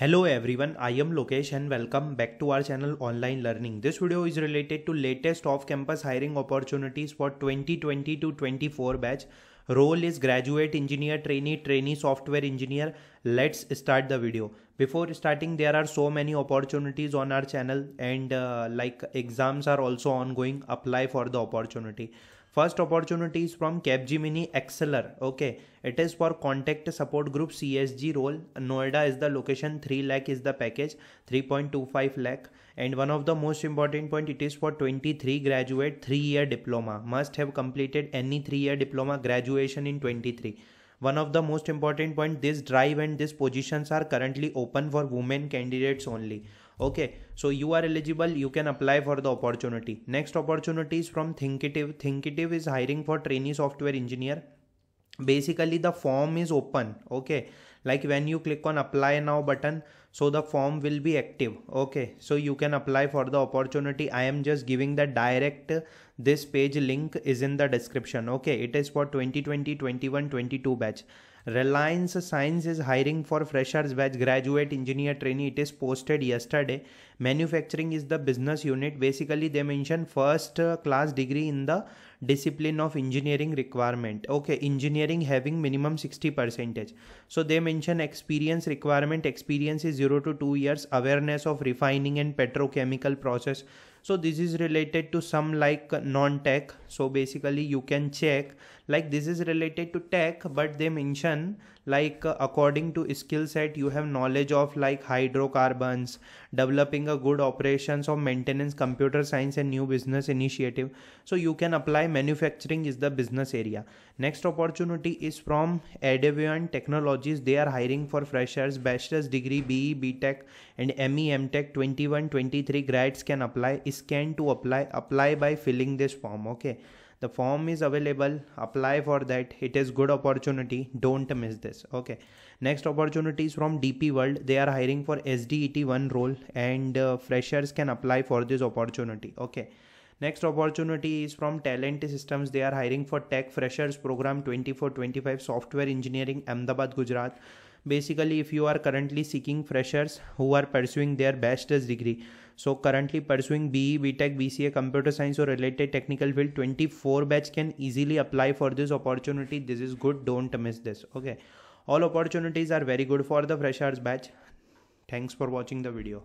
Hello everyone, I am Lokesh and welcome back to our channel Online Learning. This video is related to latest off-campus hiring opportunities for 2020 to 24 batch. Role is graduate engineer, trainee, trainee software engineer. Let's start the video. Before starting, there are so many opportunities on our channel and uh, like exams are also ongoing. Apply for the opportunity. First opportunity is from Capgemini Exceller. Okay, it is for contact support group CSG role. Noida is the location. 3 lakh is the package. 3.25 lakh. And one of the most important point, it is for 23 graduate 3 year diploma. Must have completed any 3 year diploma graduation in 23 one of the most important point this drive and these positions are currently open for women candidates only okay so you are eligible you can apply for the opportunity next opportunity is from Thinkative. Thinkative is hiring for trainee software engineer basically the form is open okay like when you click on apply now button so the form will be active okay so you can apply for the opportunity i am just giving the direct this page link is in the description okay it is for 2020 21 22 batch Reliance Science is hiring for freshers batch graduate engineer trainee. It is posted yesterday. Manufacturing is the business unit. Basically, they mention first uh, class degree in the discipline of engineering requirement. Okay, engineering having minimum 60 percentage. So they mention experience requirement. Experience is 0 to 2 years. Awareness of refining and petrochemical process so this is related to some like non-tech so basically you can check like this is related to tech but they mention like uh, according to skill set you have knowledge of like hydrocarbons developing a good operations or maintenance computer science and new business initiative so you can apply manufacturing is the business area next opportunity is from Adavion technologies they are hiring for freshers bachelor's degree be btech and me mtech 21 23 grads can apply scan to apply apply by filling this form okay the form is available apply for that it is good opportunity don't miss this okay next opportunities from dp world they are hiring for sdet one role and uh, freshers can apply for this opportunity okay next opportunity is from talent systems they are hiring for tech freshers program 24 25 software engineering ahmedabad gujarat basically if you are currently seeking freshers who are pursuing their bachelor's degree so currently pursuing BE, BTech, BCA, computer science or related technical field, 24 batch can easily apply for this opportunity. This is good. Don't miss this. Okay. All opportunities are very good for the freshers batch. Thanks for watching the video.